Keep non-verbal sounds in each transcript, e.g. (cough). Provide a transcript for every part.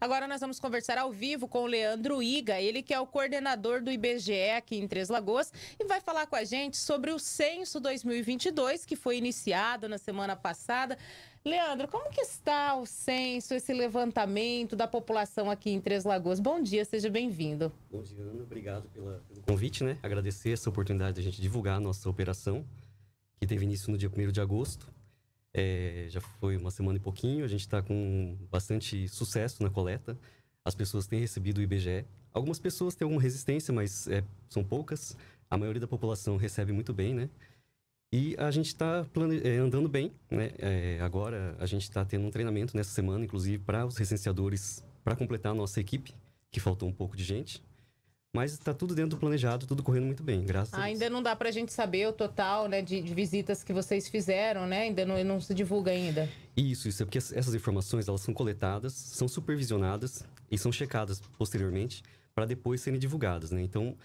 Agora nós vamos conversar ao vivo com o Leandro Iga, ele que é o coordenador do IBGE aqui em Três Lagoas e vai falar com a gente sobre o censo 2022 que foi iniciado na semana passada. Leandro, como que está o censo, esse levantamento da população aqui em Três Lagoas? Bom dia, seja bem-vindo. Bom dia, Ana. Obrigado pela, pelo convite, né? Agradecer essa oportunidade de a gente divulgar a nossa operação, que teve início no dia 1 de agosto. É, já foi uma semana e pouquinho, a gente está com bastante sucesso na coleta. As pessoas têm recebido o IBGE. Algumas pessoas têm alguma resistência, mas é, são poucas. A maioria da população recebe muito bem, né? E a gente está é, andando bem, né? É, agora a gente está tendo um treinamento nessa semana, inclusive, para os recenseadores, para completar a nossa equipe, que faltou um pouco de gente. Mas está tudo dentro do planejado, tudo correndo muito bem, graças a Deus. Ainda não dá para a gente saber o total né, de, de, visitas que vocês fizeram, né? Ainda não, não se divulga ainda. Isso, isso é porque essas informações elas são coletadas, são supervisionadas e são checadas posteriormente para depois serem divulgadas, né? Então,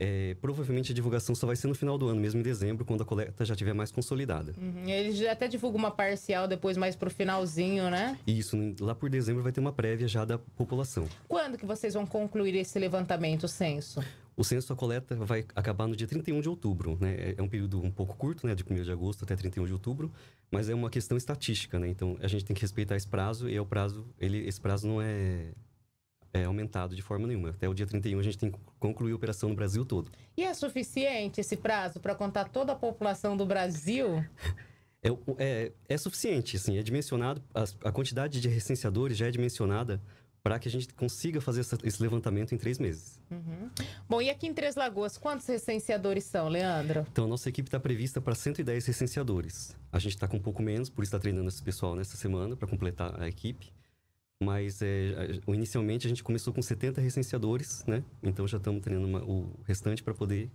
é, provavelmente a divulgação só vai ser no final do ano, mesmo em dezembro, quando a coleta já estiver mais consolidada. Uhum. Eles até divulgam uma parcial depois, mais pro finalzinho, né? Isso, lá por dezembro vai ter uma prévia já da população. Quando que vocês vão concluir esse levantamento, o censo? O censo, a coleta vai acabar no dia 31 de outubro, né? É, é um período um pouco curto, né? De 1 de agosto até 31 de outubro, mas é uma questão estatística, né? Então, a gente tem que respeitar esse prazo e é o prazo, ele, esse prazo não é é, aumentado de forma nenhuma. Até o dia 31 a gente tem que concluir a operação no Brasil todo. E é suficiente esse prazo para contar toda a população do Brasil? (laughs) É, é, é suficiente, assim, é dimensionado, a, a quantidade de recenseadores já é dimensionada para que a gente consiga fazer essa, esse levantamento em três meses. Uhum. Bom, e aqui em Três Lagoas, quantos recenseadores são, Leandro? Então, a nossa equipe está prevista para 110 recenseadores. A gente está com um pouco menos, por isso está treinando esse pessoal nessa semana para completar a equipe. Mas é, inicialmente a gente começou com 70 recenseadores, né? Então já estamos treinando uma, o restante para poder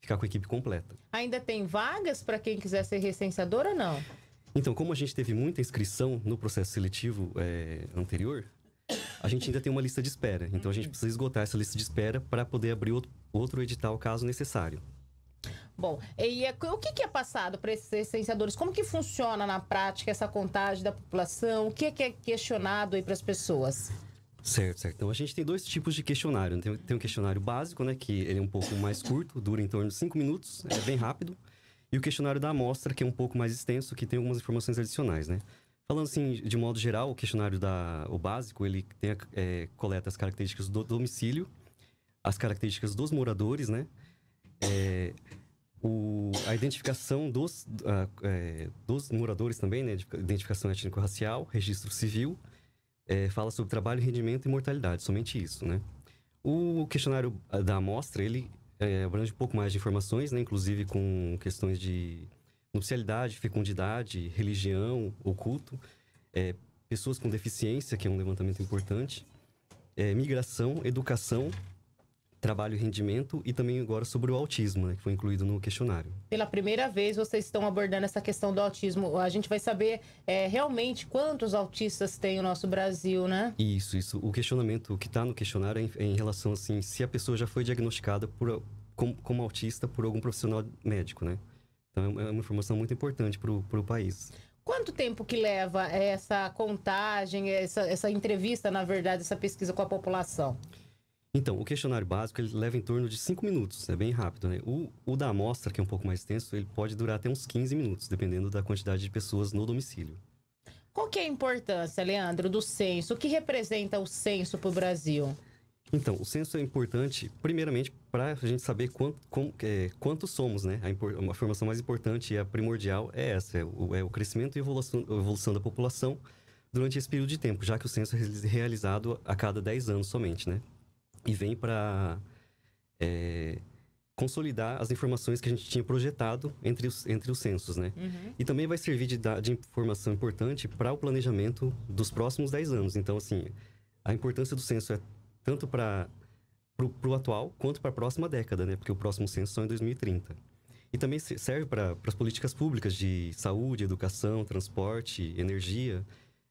ficar com a equipe completa. Ainda tem vagas para quem quiser ser recenseador ou não? Então, como a gente teve muita inscrição no processo seletivo é, anterior, a gente ainda tem uma lista de espera. Então a gente uhum. precisa esgotar essa lista de espera para poder abrir outro, outro edital caso necessário. Bom, e é, o que, que, é passado para esses licenciadores? Como que funciona na prática essa contagem da população? O que é, que é questionado aí para as pessoas? Certo, certo. Então a gente tem dois tipos de questionário. Tem, tem um questionário básico, né? Que ele é um pouco mais curto, dura em torno de cinco minutos, é bem rápido. E o questionário da amostra, que é um pouco mais extenso, que tem algumas informações adicionais, né? Falando assim, de modo geral, o questionário da, o básico, ele tem, é, coleta as características do domicílio, as características dos moradores, né? É, o, a identificação dos, uh, é, dos moradores também, né? Identificação étnico-racial, registro civil, é, fala sobre trabalho, rendimento e mortalidade, somente isso, né? O questionário ah, da amostra, ele é, abrange um pouco mais de informações, né? Inclusive com questões de nupcialidade, fecundidade, religião, oculto, é, pessoas com deficiência, que é um levantamento importante, é, migração, educação, trabalho e rendimento e também agora sobre o autismo, né, que foi incluído no questionário. Pela primeira vez vocês estão abordando essa questão do autismo. A gente vai saber é, realmente quantos autistas tem o nosso Brasil, né? Isso, isso. O questionamento que está no questionário é em, é em, relação assim, se a pessoa já foi diagnosticada por, como, como autista por algum profissional médico, né? Então é uma é informação muito importante para o país. Quanto tempo que leva essa contagem, essa, essa entrevista, na verdade, essa pesquisa com a população? Então, o questionário básico ele leva em torno de 5 minutos, é bem rápido, né? O, o da amostra, que é um pouco mais extenso, ele pode durar até uns 15 minutos, dependendo da quantidade de pessoas no domicílio. Qual que é a importância, Leandro, do censo? O que representa o censo para o Brasil? Então, o censo é importante, primeiramente, para a gente saber quanto, com, é, quantos somos, né? A, a informação mais importante e a primordial é essa, é o, é o crescimento e evolução, evolução da população durante esse período de tempo, já que o censo é realizado a cada 10 anos somente, né? e vem para é, consolidar as informações que a gente tinha projetado entre os, entre os censos, né? Uhum. E também vai servir de, de informação importante para o planejamento dos próximos 10 anos. Então, assim, a importância do censo é tanto para o atual quanto para a próxima década, né? Porque o próximo censo só é em 2030. E também serve para as políticas públicas de saúde, educação, transporte, energia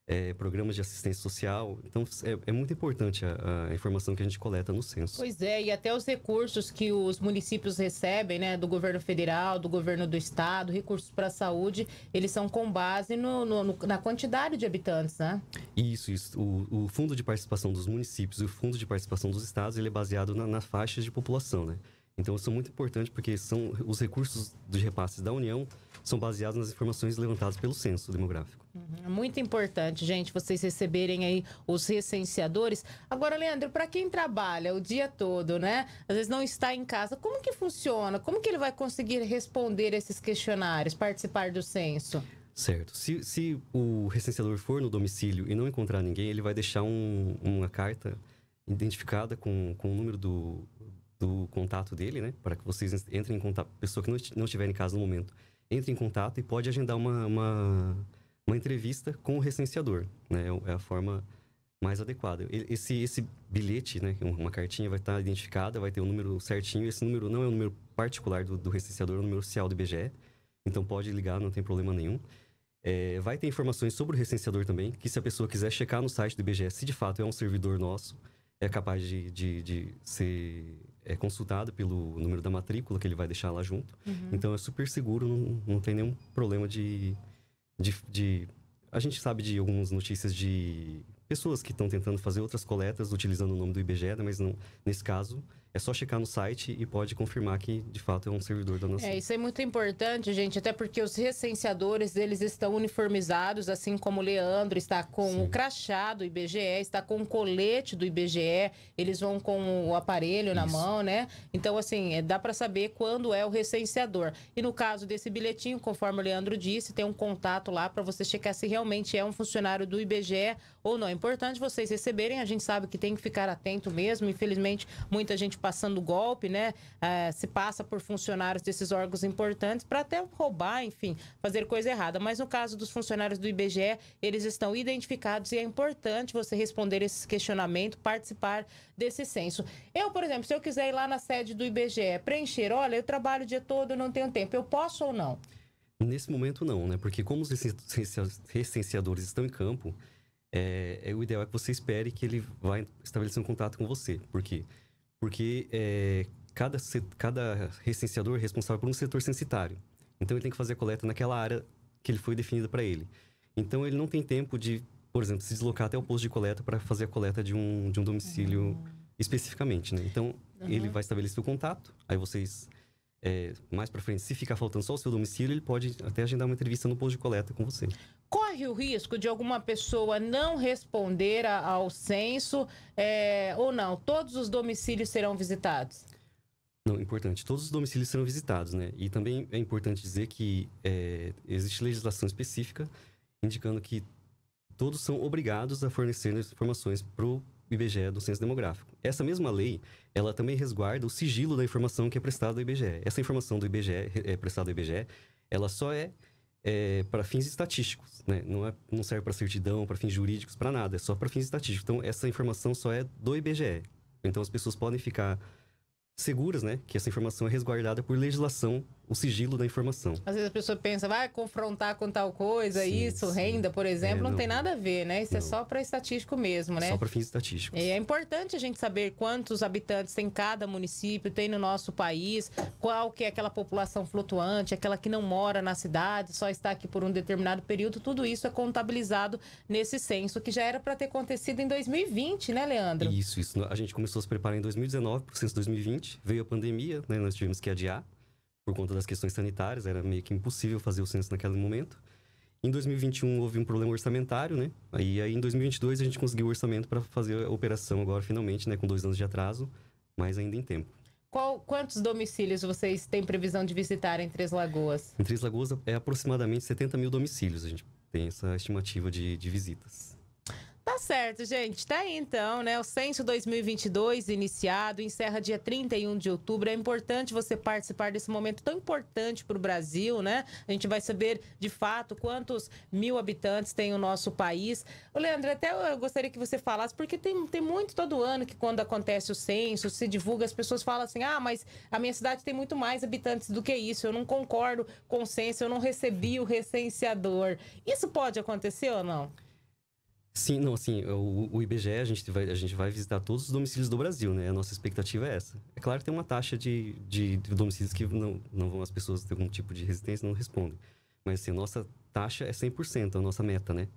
é, programas de assistência social. Então, é, é muito importante a, a, informação que a gente coleta no censo. Pois é, e até os recursos que os municípios recebem, né, do governo federal, do governo do estado, recursos para a saúde, eles são com base no, no, no, na quantidade de habitantes, né? Isso, isso. O, o, Fundo de Participação dos Municípios e o Fundo de Participação dos Estados, ele é baseado na, na faixa de população, né? Então, isso é muito importante porque são os recursos de repasses da União são baseados nas informações levantadas pelo censo demográfico. Uhum, muito importante, gente, vocês receberem aí os recenseadores. Agora, Leandro, para quem trabalha o dia todo, né? Às vezes não está em casa, como que funciona? Como que ele vai conseguir responder esses questionários, participar do censo? Certo. Se, se o recenseador for no domicílio e não encontrar ninguém, ele vai deixar um, uma carta identificada com, com o número do, do contato dele, né? Para que vocês entrem em contato. Pessoa que não, estiver em casa no momento, entre em contato e pode agendar uma, uma, uma entrevista com o recenseador, né? É, é a forma mais adequada. Esse, esse bilhete, né? Uma cartinha vai estar identificada, vai ter o um número certinho. Esse número não é o um número particular do, do recenseador, é o um número oficial do IBGE. Então pode ligar, não tem problema nenhum. É, vai ter informações sobre o recenseador também, que se a pessoa quiser checar no site do IBGE se de fato é um servidor nosso, é capaz de, de, de ser é consultado pelo número da matrícula que ele vai deixar lá junto. Uhum. Então é super seguro, não, não tem nenhum problema de, de, de, A gente sabe de algumas notícias de pessoas que estão tentando fazer outras coletas utilizando o nome do IBGE, mas não, nesse caso é só checar no site e pode confirmar que de fato é um servidor da nossa. É, isso é muito importante, gente, até porque os recenseadores eles estão uniformizados, assim como o Leandro está com Sim. o crachá do IBGE, está com o colete do IBGE, eles vão com o aparelho isso. na mão, né? Então, assim, é, dá para saber quando é o recenseador. E no caso desse bilhetinho, conforme o Leandro disse, tem um contato lá para você checar se realmente é um funcionário do IBGE ou não. É importante vocês receberem, a gente sabe que tem que ficar atento mesmo, infelizmente muita gente passando golpe, né? É, se passa por funcionários desses órgãos importantes para até roubar, enfim, fazer coisa errada. Mas no caso dos funcionários do IBGE, eles estão identificados e é importante você responder esse questionamento, participar desse censo. Eu, por exemplo, se eu quiser ir lá na sede do IBGE preencher, olha, eu trabalho o dia todo, não tenho tempo, eu posso ou não? Nesse momento não, né? Porque como os recenseadores estão em campo, é, é, o ideal é que você espere que ele vai estabelecer um contato com você. Por quê? Porque porque é, cada, cada recenseador é responsável por um setor censitário. Então ele tem que fazer a coleta naquela área que ele foi definida para ele. Então ele não tem tempo de, por exemplo, se deslocar até o posto de coleta para fazer a coleta de um, de um domicílio uhum. especificamente, né? Então uhum. ele vai estabelecer o contato, aí vocês é, mais para frente, se ficar faltando só o seu domicílio, ele pode até agendar uma entrevista no posto de coleta com você corre o risco de alguma pessoa não responder a, ao censo é, ou não? Todos os domicílios serão visitados? Não, importante. Todos os domicílios serão visitados, né? E também é importante dizer que é, existe legislação específica indicando que todos são obrigados a fornecer informações para o IBGE do Censo Demográfico. Essa mesma lei, ela também resguarda o sigilo da informação que é prestada ao IBGE. Essa informação do IBGE, é prestada ao IBGE, ela só é é, para fins estatísticos, né? Não, é, não serve para certidão, para fins jurídicos, para nada. É só para fins estatísticos. Então, essa informação só é do IBGE. Então, as pessoas podem ficar seguras, né? Que essa informação é resguardada por legislação, o sigilo da informação. Às vezes a pessoa pensa, vai confrontar com tal coisa, sim, isso, sim. renda, por exemplo, é, não, não, tem nada a ver, né? Isso é não. é só para estatístico mesmo, né? Só para fins estatísticos. E é importante a gente saber quantos habitantes tem cada município, tem no nosso país, qual que é aquela população flutuante, aquela que não mora na cidade, só está aqui por um determinado período, tudo isso é contabilizado nesse censo, que já era para ter acontecido em 2020, né, Leandro? Isso, isso. A gente começou a se preparar em 2019 para o censo 2020, veio a pandemia, né? Nós tivemos que adiar por conta das questões sanitárias, era meio que impossível fazer o censo naquele momento. Em 2021 houve um problema orçamentário, né? Aí, aí em 2022 a gente conseguiu o orçamento para fazer a operação agora finalmente, né? Com dois anos de atraso, mas ainda em tempo. Qual, quantos domicílios vocês têm previsão de visitar em Três Lagoas? Em Três Lagoas é aproximadamente 70 mil domicílios. A gente tem essa estimativa de, de visitas. Tá certo, gente. Tá aí então, né? O censo 2022 iniciado, encerra dia 31 de outubro. É importante você participar desse momento tão importante para o Brasil, né? A gente vai saber de fato quantos mil habitantes tem o nosso país. Ô, Leandro, até eu gostaria que você falasse, porque tem, tem muito todo ano que quando acontece o censo, se divulga, as pessoas falam assim: ah, mas a minha cidade tem muito mais habitantes do que isso. Eu não concordo com o censo, eu não recebi o recenseador. Isso pode acontecer ou não? Sim, não, assim, o, o, IBGE, a gente, vai, a gente vai visitar todos os domicílios do Brasil, né? A nossa expectativa é essa. É claro que tem uma taxa de, de, de domicílios que não, não vão, as pessoas ter algum tipo de resistência, não respondem. Mas, assim, a nossa taxa é 100%, a nossa meta, né?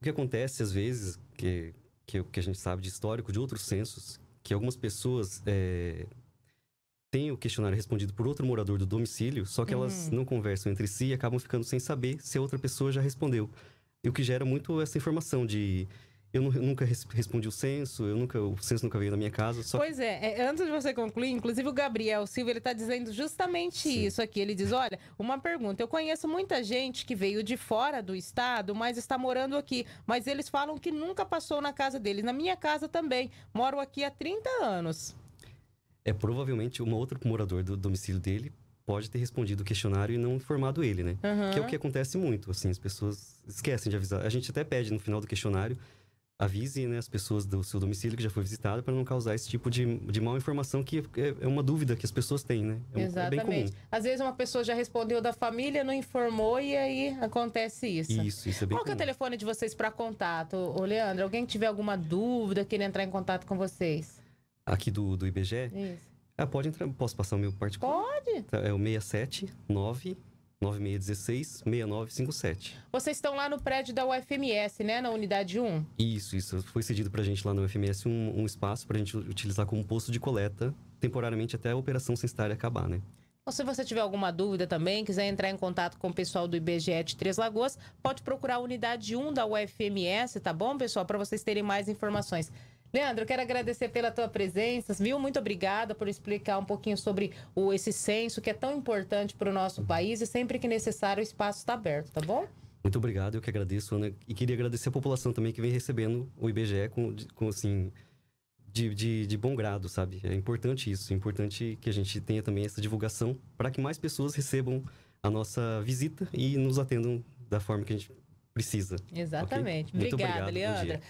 O que acontece, às vezes, que, que, que a gente sabe de histórico de outros censos, que algumas pessoas é, têm o questionário respondido por outro morador do domicílio, só que uhum. elas não conversam entre si e acabam ficando sem saber se a outra pessoa já respondeu o que gera muito essa informação de eu, nunca respondi o censo, eu nunca, o censo nunca veio na minha casa. Pois que... É, é, antes de você concluir, inclusive o Gabriel Silva, ele está dizendo justamente Sim. isso aqui. Ele diz, olha, uma pergunta, eu conheço muita gente que veio de fora do estado, mas está morando aqui, mas eles falam que nunca passou na casa deles, na minha casa também, moro aqui há 30 anos. É provavelmente um outro morador do domicílio dele pode ter respondido o questionário e não informado ele, né? Uhum. Que é o que acontece muito, assim, as pessoas esquecem de avisar. A gente até pede no final do questionário, avise né, as pessoas do seu domicílio que já foi visitado para não causar esse tipo de, de mal informação que é, é, é uma dúvida que as pessoas têm, né? É, Exatamente. É bem comum. Às vezes uma pessoa já respondeu da família, não informou e aí acontece isso. Isso, isso é bem Qual comum. que é o telefone de vocês para contato? Ô, Leandro, alguém que tiver alguma dúvida, queira entrar em contato com vocês? Aqui do, do IBGE? Isso. Ah, pode entrar. Posso passar o meu particular? Pode. É o 679 9616-6957. Vocês estão lá no prédio da UFMS, né? Na unidade 1? Isso, isso. Foi cedido para a gente lá na UFMS um, um espaço para a gente utilizar como posto de coleta, temporariamente até a operação cestária acabar, né? Então, se você tiver alguma dúvida também, quiser entrar em contato com o pessoal do IBGE de Três Lagoas, pode procurar a unidade 1 da UFMS, tá bom, pessoal? Para vocês terem mais informações. Leandro, quero agradecer pela tua presença, viu? Muito obrigada por explicar um pouquinho sobre o, esse censo que é tão importante para o nosso país e sempre que necessário o espaço está aberto, tá bom? Muito obrigado, eu que agradeço, Ana. Né? E queria agradecer a população também que vem recebendo o IBGE com, com assim, de, de, de, bom grado, sabe? É importante isso, é importante que a gente tenha também essa divulgação para que mais pessoas recebam a nossa visita e nos atendam da forma que a gente precisa. Exatamente. Okay? Obrigada, Leandra.